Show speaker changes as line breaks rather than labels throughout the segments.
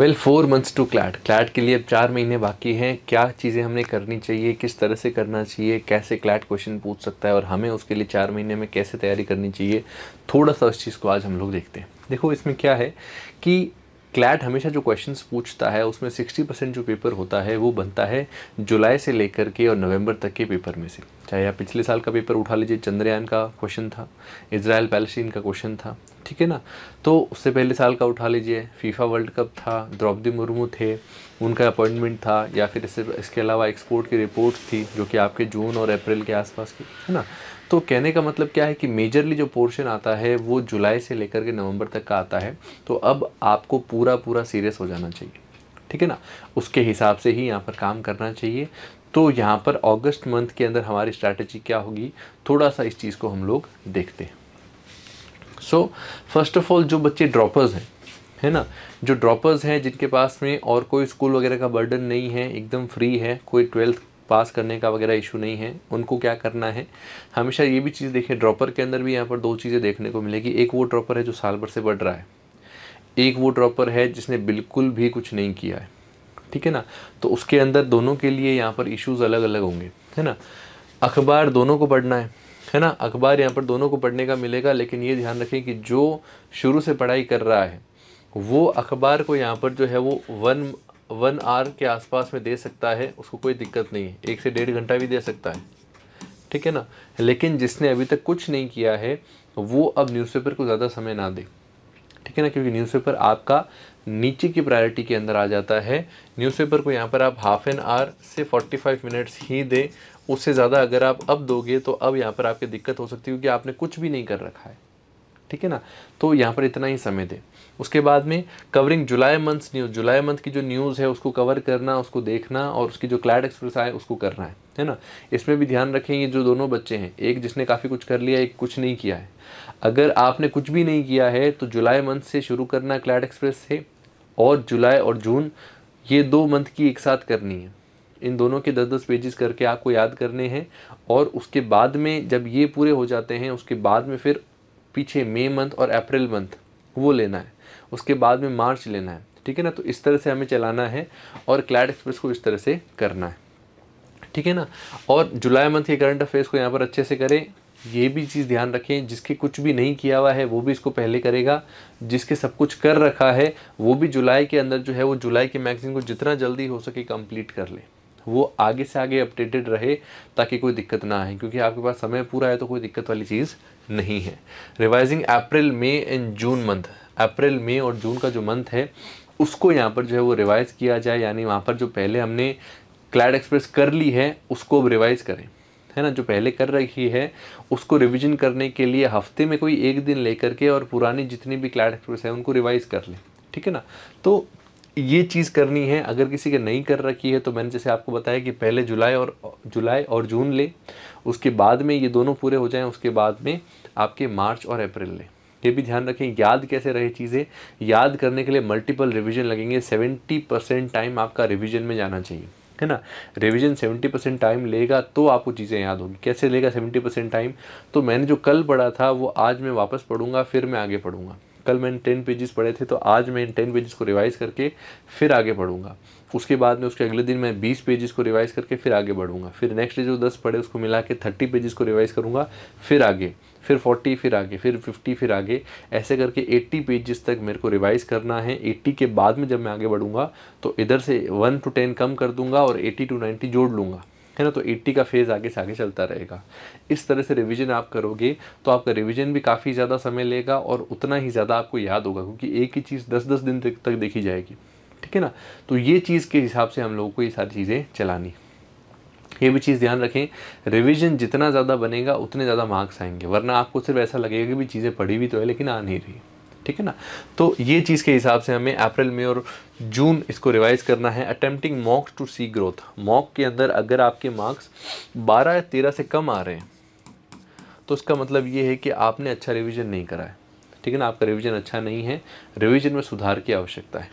well four months to CLAT CLAT के लिए अब चार महीने बाकी हैं क्या चीज़ें हमने करनी चाहिए किस तरह से करना चाहिए कैसे क्लैट क्वेश्चन पूछ सकता है और हमें उसके लिए चार महीने में कैसे तैयारी करनी चाहिए थोड़ा सा उस चीज़ को आज हम लोग देखते हैं देखो इसमें क्या है कि क्लैट हमेशा जो क्वेश्चंस पूछता है उसमें 60 परसेंट जो पेपर होता है वो बनता है जुलाई से लेकर के और नवंबर तक के पेपर में से चाहे आप पिछले साल का पेपर उठा लीजिए चंद्रयान का क्वेश्चन था इसराइल पैलेस्टीन का क्वेश्चन था ठीक है ना तो उससे पहले साल का उठा लीजिए फीफा वर्ल्ड कप था द्रौपदी मुर्मू थे उनका अपॉइंटमेंट था या फिर इससे इसके अलावा एक्सपोर्ट की रिपोर्ट थी जो कि आपके जून और अप्रैल के आसपास की है ना तो कहने का मतलब क्या है कि मेजरली जो पोर्शन आता है वो जुलाई से लेकर के नवंबर तक का आता है तो अब आपको पूरा पूरा सीरियस हो जाना चाहिए ठीक है ना उसके हिसाब से ही यहाँ पर काम करना चाहिए तो यहाँ पर अगस्त मंथ के अंदर हमारी स्ट्रैटेजी क्या होगी थोड़ा सा इस चीज़ को हम लोग देखते हैं सो फर्स्ट ऑफ ऑल जो बच्चे ड्रॉपर्स हैं है ना जो ड्रॉपर्स हैं जिनके पास में और कोई स्कूल वगैरह का बर्डन नहीं है एकदम फ्री है कोई ट्वेल्थ पास करने का वगैरह इशू नहीं है उनको क्या करना है हमेशा ये भी चीज़ देखें ड्रॉपर के अंदर भी यहाँ पर दो चीज़ें देखने को मिलेगी एक वो ड्रॉपर है जो साल भर से बढ़ रहा है एक वो ड्रॉपर है जिसने बिल्कुल भी कुछ नहीं किया है ठीक है ना तो उसके अंदर दोनों के लिए यहाँ पर इश्यूज़ अलग अलग होंगे है ना अखबार दोनों को पढ़ना है है ना अखबार यहाँ पर दोनों को पढ़ने का मिलेगा लेकिन ये ध्यान रखें कि जो शुरू से पढ़ाई कर रहा है वो अखबार को यहाँ पर जो है वो वन वन आवर के आसपास में दे सकता है उसको कोई दिक्कत नहीं है एक से डेढ़ घंटा भी दे सकता है ठीक है ना लेकिन जिसने अभी तक कुछ नहीं किया है वो अब न्यूज़पेपर को ज़्यादा समय ना दे ठीक है ना क्योंकि न्यूज़पेपर आपका नीचे की प्रायोरिटी के अंदर आ जाता है न्यूज़पेपर को यहाँ पर आप हाफ एन आवर से 45 मिनट्स ही दें उससे ज़्यादा अगर आप अब दोगे तो अब यहाँ पर आपकी दिक्कत हो सकती है क्योंकि आपने कुछ भी नहीं कर रखा है ठीक है ना तो यहाँ पर इतना ही समय दें उसके बाद में covering July months news July month की जो न्यूज़ है उसको कवर करना उसको देखना और उसकी जो क्लैड एक्सप्रेस आए उसको करना है है ना इसमें भी ध्यान रखें ये जो दोनों बच्चे हैं एक जिसने काफ़ी कुछ कर लिया एक कुछ नहीं किया है अगर आपने कुछ भी नहीं किया है तो जुलाई मंथ से शुरू करना क्लैड एक्सप्रेस से और जुलाई और जून ये दो मंथ की एक साथ करनी है इन दोनों के दस दस पेजेस करके आपको याद करने हैं और उसके बाद में जब ये पूरे हो जाते हैं उसके बाद में फिर पीछे मई मंथ और अप्रैल मंथ वो लेना है उसके बाद में मार्च लेना है ठीक है ना तो इस तरह से हमें चलाना है और क्लैड एक्सप्रेस को इस तरह से करना है ठीक है ना और जुलाई मंथ के करंट अफेयर्स को यहाँ पर अच्छे से करें ये भी चीज़ ध्यान रखें जिसके कुछ भी नहीं किया हुआ है वो भी इसको पहले करेगा जिसके सब कुछ कर रखा है वो भी जुलाई के अंदर जो है वो जुलाई के मैगजीन को जितना जल्दी हो सके कंप्लीट कर ले वो आगे से आगे अपडेटेड रहे ताकि कोई दिक्कत ना आए क्योंकि आपके पास समय पूरा है तो कोई दिक्कत वाली चीज़ नहीं है revising April May and June month अप्रैल मई और जून का जो मंथ है उसको यहाँ पर जो है वो रिवाइज़ किया जाए यानी वहाँ पर जो पहले हमने क्लैड एक्सप्रेस कर ली है उसको अब रिवाइज़ करें है ना जो पहले कर रखी है उसको रिवीजन करने के लिए हफ्ते में कोई एक दिन लेकर के और पुरानी जितनी भी क्लैड एक्सप्रेस है उनको रिवाइज़ कर लें ठीक है ना तो ये चीज़ करनी है अगर किसी के नहीं कर रखी है तो मैंने जैसे आपको बताया कि पहले जुलाई और जुलाई और जून ले उसके बाद में ये दोनों पूरे हो जाएं उसके बाद में आपके मार्च और अप्रैल लें ये भी ध्यान रखें याद कैसे रहे चीज़ें याद करने के लिए मल्टीपल रिविज़न लगेंगे सेवेंटी परसेंट टाइम आपका रिविज़न में जाना चाहिए है ना रिवीजन 70 परसेंट टाइम लेगा तो आपको चीज़ें याद होंगी कैसे लेगा 70 परसेंट टाइम तो मैंने जो कल पढ़ा था वो आज मैं वापस पढ़ूंगा फिर मैं आगे पढ़ूंगा कल मैंने टेन पेजेस पढ़े थे तो आज मैं इन टेन पेजेस को रिवाइज़ करके फिर आगे पढ़ूंगा उसके बाद में उसके अगले दिन मैं बीस पेजेस को रिवाइज़ करके फिर आगे बढ़ूंगा फिर नेक्स्ट डे जो दस पढ़े उसको मिला के थर्टी पेजेस को रिवाइज़ करूँगा फिर आगे फिर फोर्टी फिर आगे फिर फिफ्टी फिर आगे ऐसे करके एट्टी पेजेस तक मेरे को रिवाइज़ करना है एट्टी के बाद में जब मैं आगे बढ़ूंगा तो इधर से वन टू टेन कम कर दूंगा और एटी टू नाइन्टी जोड़ लूंगा है ना तो 80 का फेज़ आगे से आगे चलता रहेगा इस तरह से रिवीजन आप करोगे तो आपका रिवीजन भी काफ़ी ज़्यादा समय लेगा और उतना ही ज़्यादा आपको याद होगा क्योंकि एक ही चीज़ दस दस दिन तक देखी जाएगी ठीक है ना तो ये चीज़ के हिसाब से हम लोगों को ये सारी चीज़ें चलानी ये भी चीज़ ध्यान रखें रिवीजन जितना ज़्यादा बनेगा उतने ज़्यादा मार्क्स आएंगे वरना आपको सिर्फ ऐसा लगेगा कि भी चीज़ें पढ़ी हुई तो है लेकिन आ नहीं रही ठीक है ना तो ये चीज़ के हिसाब से हमें अप्रैल में और जून इसको रिवाइज करना है attempting mocks to see growth mock के अंदर अगर आपके मार्क्स बारह या तेरह से कम आ रहे हैं तो उसका मतलब ये है कि आपने अच्छा रिविज़न नहीं करा है ठीक है ना आपका रिविज़न अच्छा नहीं है रिविज़न में सुधार की आवश्यकता है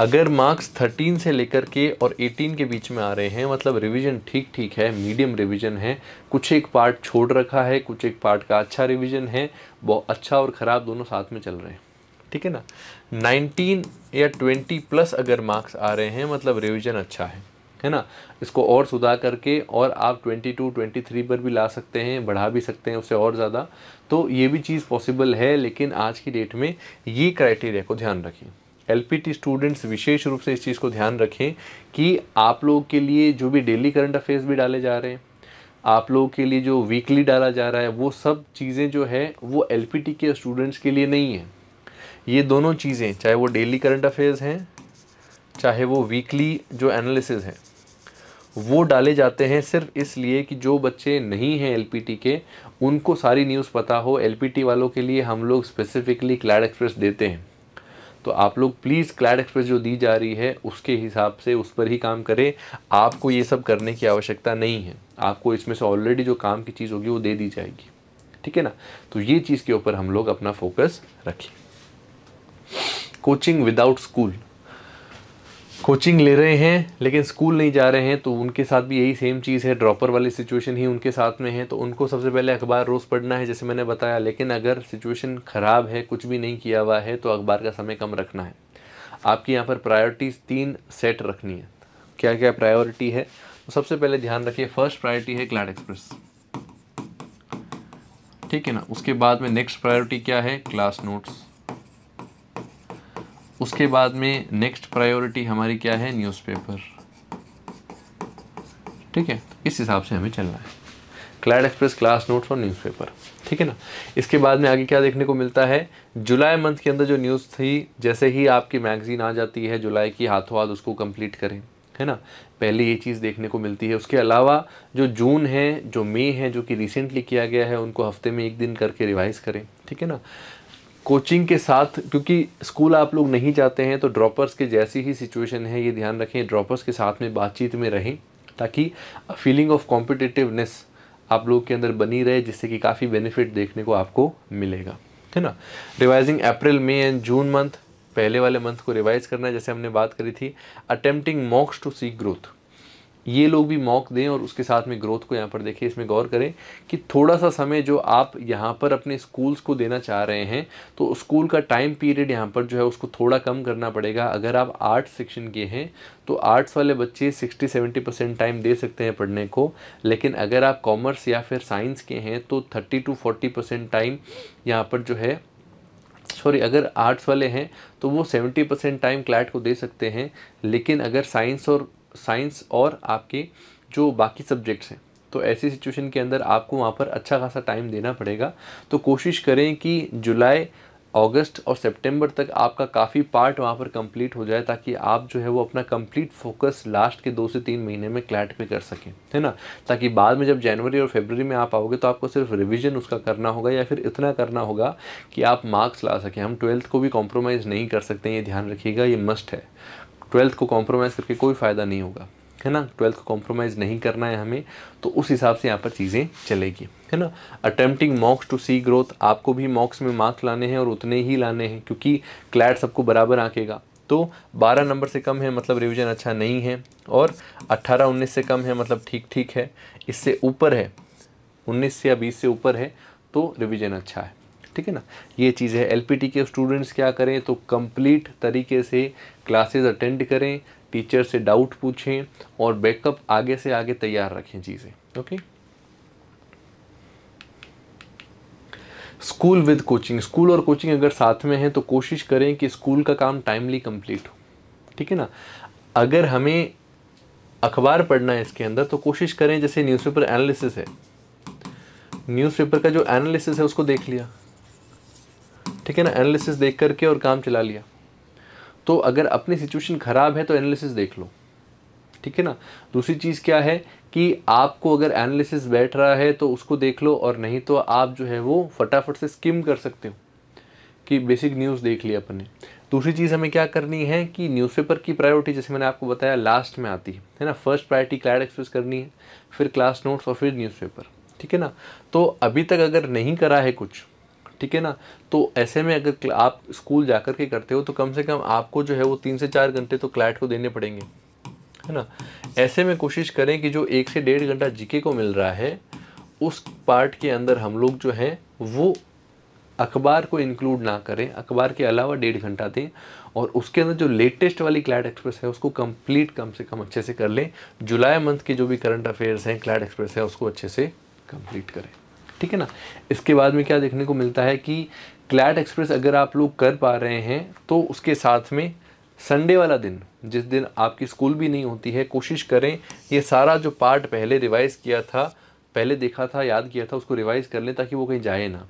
अगर मार्क्स 13 से लेकर के और 18 के बीच में आ रहे हैं मतलब रिवीजन ठीक ठीक है मीडियम रिवीजन है कुछ एक पार्ट छोड़ रखा है कुछ एक पार्ट का अच्छा रिवीजन है बहुत अच्छा और ख़राब दोनों साथ में चल रहे हैं ठीक है ना 19 या 20 प्लस अगर मार्क्स आ रहे हैं मतलब रिवीजन अच्छा है है ना इसको और सुधार करके और आप 22, 23 पर भी ला सकते हैं बढ़ा भी सकते हैं उससे और ज़्यादा तो ये भी चीज़ पॉसिबल है लेकिन आज की डेट में ये क्राइटेरिया को ध्यान रखिए एलपीटी स्टूडेंट्स विशेष रूप से इस चीज़ को ध्यान रखें कि आप लोगों के लिए जो भी डेली करंट अफेयर्स भी डाले जा रहे हैं आप लोगों के लिए जो वीकली डाला जा रहा है वो सब चीज़ें जो है वो एल के स्टूडेंट्स के लिए नहीं है ये दोनों चीज़ें चाहे वो डेली करंट अफेयर्स हैं चाहे वो वीकली जो एनालिसिस हैं वो डाले जाते हैं सिर्फ इसलिए कि जो बच्चे नहीं हैं एल के उनको सारी न्यूज़ पता हो एल वालों के लिए हम लोग स्पेसिफ़िकली क्लैड एक्सप्रेस देते हैं तो आप लोग प्लीज़ क्लैड एक्सप्रेस जो दी जा रही है उसके हिसाब से उस पर ही काम करें आपको ये सब करने की आवश्यकता नहीं है आपको इसमें से ऑलरेडी जो काम की चीज़ होगी वो दे दी जाएगी ठीक है ना तो ये चीज़ के ऊपर हम लोग अपना फोकस रखें कोचिंग विदाउट स्कूल कोचिंग ले रहे हैं लेकिन स्कूल नहीं जा रहे हैं तो उनके साथ भी यही सेम चीज़ है ड्रॉपर वाली सिचुएशन ही उनके साथ में है तो उनको सबसे पहले अखबार रोज़ पढ़ना है जैसे मैंने बताया लेकिन अगर सिचुएशन ख़राब है कुछ भी नहीं किया हुआ है तो अखबार का समय कम रखना है आपकी यहाँ पर प्रायोरिटीज़ तीन सेट रखनी है क्या क्या प्रायोरिटी है तो सबसे पहले ध्यान रखिए फर्स्ट प्रायोरिटी है क्लाड एक्सप्रेस ठीक है ना उसके बाद में नेक्स्ट प्रायोरिटी क्या है क्लास नोट्स उसके बाद में नेक्स्ट प्रायोरिटी हमारी क्या है न्यूज़पेपर ठीक है इस हिसाब से हमें चलना है क्लाइड एक्सप्रेस क्लास नोट्स और न्यूज़पेपर ठीक है ना इसके बाद में आगे क्या देखने को मिलता है जुलाई मंथ के अंदर जो न्यूज़ थी जैसे ही आपकी मैगजीन आ जाती है जुलाई की हाथों हाथ उसको कंप्लीट करें है ना पहले ये चीज़ देखने को मिलती है उसके अलावा जो जून है जो मई है जो कि रिसेंटली किया गया है उनको हफ्ते में एक दिन करके रिवाइज़ करें ठीक है ना कोचिंग के साथ क्योंकि स्कूल आप लोग नहीं जाते हैं तो ड्रॉपर्स के जैसी ही सिचुएशन है ये ध्यान रखें ड्रॉपर्स के साथ में बातचीत में रहें ताकि फीलिंग ऑफ कॉम्पिटिटिवनेस आप लोग के अंदर बनी रहे जिससे कि काफ़ी बेनिफिट देखने को आपको मिलेगा है ना revising April May and June month पहले वाले मंथ को रिवाइज करना है जैसे हमने बात करी थी attempting mocks to see growth ये लोग भी मौक दें और उसके साथ में ग्रोथ को यहाँ पर देखें इसमें गौर करें कि थोड़ा सा समय जो आप यहाँ पर अपने स्कूल्स को देना चाह रहे हैं तो स्कूल का टाइम पीरियड यहाँ पर जो है उसको थोड़ा कम करना पड़ेगा अगर आप आर्ट्स सेक्शन के हैं तो आर्ट्स वाले बच्चे 60-70 परसेंट टाइम दे सकते हैं पढ़ने को लेकिन अगर आप कॉमर्स या फिर साइंस के हैं तो thirty to forty percent time यहाँ पर जो है सॉरी अगर आर्ट्स वाले हैं तो वो सेवेंटी परसेंट टाइम क्लैट को दे सकते हैं लेकिन अगर साइंस और साइंस और आपके जो बाकी सब्जेक्ट्स हैं तो ऐसी सिचुएशन के अंदर आपको वहाँ पर अच्छा खासा टाइम देना पड़ेगा तो कोशिश करें कि जुलाई अगस्त और सितंबर तक आपका काफ़ी पार्ट वहाँ पर कंप्लीट हो जाए ताकि आप जो है वो अपना कंप्लीट फोकस लास्ट के दो से तीन महीने में क्लैट पे कर सकें है ना ताकि बाद में जब जनवरी और फरवरी में आप आओगे तो आपको सिर्फ रिवीजन उसका करना होगा या फिर इतना करना होगा कि आप मार्क्स ला सकें हम ट्वेल्थ को भी कॉम्प्रोमाइज़ नहीं कर सकते ये ध्यान रखिएगा ये मस्ट है ट्वेल्थ को कॉम्प्रोमाइज़ करके कोई फ़ायदा नहीं होगा है ना ट्वेल्थ को कॉम्प्रोमाइज़ नहीं करना है हमें तो उस हिसाब से यहाँ पर चीज़ें चलेगी है ना attempting mocks to see growth आपको भी मॉक्स में मार्क्स लाने हैं और उतने ही लाने हैं क्योंकि क्लैट सबको बराबर आकेगा तो 12 नंबर से कम है मतलब रिवीजन अच्छा नहीं है और 18 19 से कम है मतलब ठीक ठीक है इससे ऊपर है 19 या 20 से ऊपर है तो रिवीजन अच्छा है ठीक है ना ये चीज़ है एल के स्टूडेंट्स क्या करें तो कंप्लीट तरीके से क्लासेस अटेंड करें टीचर से डाउट पूछें और बैकअप आगे से आगे तैयार रखें चीज़ें okay school with coaching school और कोचिंग अगर साथ में है तो कोशिश करें कि स्कूल का काम टाइमली कंप्लीट हो ठीक है ना अगर हमें अखबार पढ़ना है इसके अंदर तो कोशिश करें जैसे न्यूज़पेपर एनालिसिस है न्यूज़पेपर का जो एनालिसिस है उसको देख लिया ठीक है ना एनालिसिस देख करके और काम चला लिया तो अगर अपनी सिचुएशन ख़राब है तो एनालिसिस देख लो ठीक है ना दूसरी चीज़ क्या है कि आपको अगर एनालिसिस बैठ रहा है तो उसको देख लो और नहीं तो आप जो है वो फटाफट से स्किम कर सकते हो कि बेसिक न्यूज़ देख लिया अपन ने दूसरी चीज़ हमें क्या करनी है कि न्यूज़पेपर की प्रायोरिटी जैसे मैंने आपको बताया लास्ट में आती है है ना फर्स्ट प्रायोरिटी क्लाइड एक्सप्रेस करनी है फिर क्लास नोट्स और फिर न्यूज़पेपर ठीक है ना तो अभी तक अगर नहीं करा है कुछ ठीक है ना तो ऐसे में अगर आप स्कूल जा कर के करते हो तो कम से कम आपको जो है वो तीन से चार घंटे तो क्लैट को देने पड़ेंगे है ना ऐसे में कोशिश करें कि जो एक से डेढ़ घंटा जीके को मिल रहा है उस पार्ट के अंदर हम लोग जो हैं वो अखबार को इंक्लूड ना करें अखबार के अलावा डेढ़ घंटा दें और उसके अंदर जो लेटेस्ट वाली क्लैट एक्सप्रेस है उसको कंप्लीट कम से कम अच्छे से कर लें जुलाई मंथ के जो भी करंट अफेयर्स हैं क्लैट एक्सप्रेस है उसको अच्छे से कंप्लीट करें ठीक है ना इसके बाद में क्या देखने को मिलता है कि क्लैट एक्सप्रेस अगर आप लोग कर पा रहे हैं तो उसके साथ में संडे वाला दिन जिस दिन आपकी स्कूल भी नहीं होती है कोशिश करें ये सारा जो पार्ट पहले रिवाइज़ किया था पहले देखा था याद किया था उसको रिवाइज़ कर लें ताकि वो कहीं जाए ना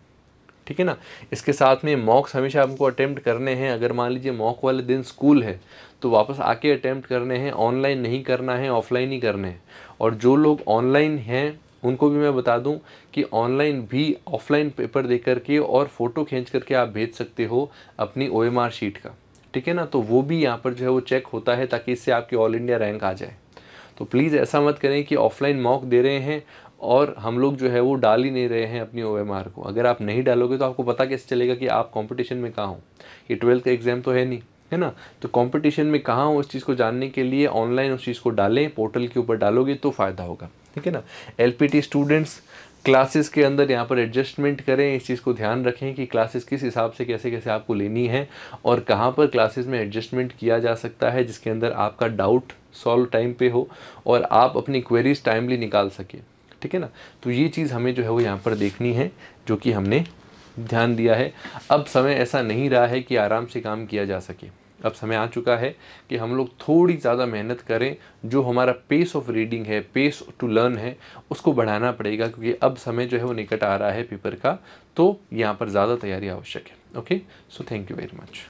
ठीक है ना इसके साथ में मॉक्स हमेशा आपको अटैम्प्ट करने हैं अगर मान लीजिए मॉक वाले दिन स्कूल है तो वापस आके अटैम्प्ट करने हैं ऑनलाइन नहीं करना है ऑफलाइन ही करने हैं और जो लोग ऑनलाइन हैं उनको भी मैं बता दूं कि ऑनलाइन भी ऑफलाइन पेपर दे करके और फ़ोटो खींच करके आप भेज सकते हो अपनी ओ शीट का ठीक है ना तो वो भी यहाँ पर जो है वो चेक होता है ताकि इससे आपकी ऑल इंडिया रैंक आ जाए तो प्लीज़ ऐसा मत करें कि ऑफलाइन मॉक दे रहे हैं और हम लोग जो है वो डाल ही नहीं रहे हैं अपनी ओ को अगर आप नहीं डालोगे तो आपको पता कैसे चलेगा कि आप कंपटीशन में कहाँ हो ये ट्वेल्थ का एग्ज़ाम तो है नहीं है ना तो कंपटीशन में कहाँ हो उस चीज़ को जानने के लिए ऑनलाइन उस चीज़ को डालें पोर्टल के ऊपर डालोगे तो फ़ायदा होगा ठीक है ना एल स्टूडेंट्स क्लासेस के अंदर यहाँ पर एडजस्टमेंट करें इस चीज़ को ध्यान रखें कि क्लासेस किस हिसाब से कैसे कैसे आपको लेनी है और कहाँ पर क्लासेस में एडजस्टमेंट किया जा सकता है जिसके अंदर आपका डाउट सॉल्व टाइम पे हो और आप अपनी क्वेरीज टाइमली निकाल सकें ठीक है ना तो ये चीज़ हमें जो है वो यहाँ पर देखनी है जो कि हमने ध्यान दिया है अब समय ऐसा नहीं रहा है कि आराम से काम किया जा सके अब समय आ चुका है कि हम लोग थोड़ी ज़्यादा मेहनत करें जो हमारा पेस ऑफ रीडिंग है पेस टू लर्न है उसको बढ़ाना पड़ेगा क्योंकि अब समय जो है वो निकट आ रहा है पेपर का तो यहाँ पर ज़्यादा तैयारी आवश्यक है okay so thank you very much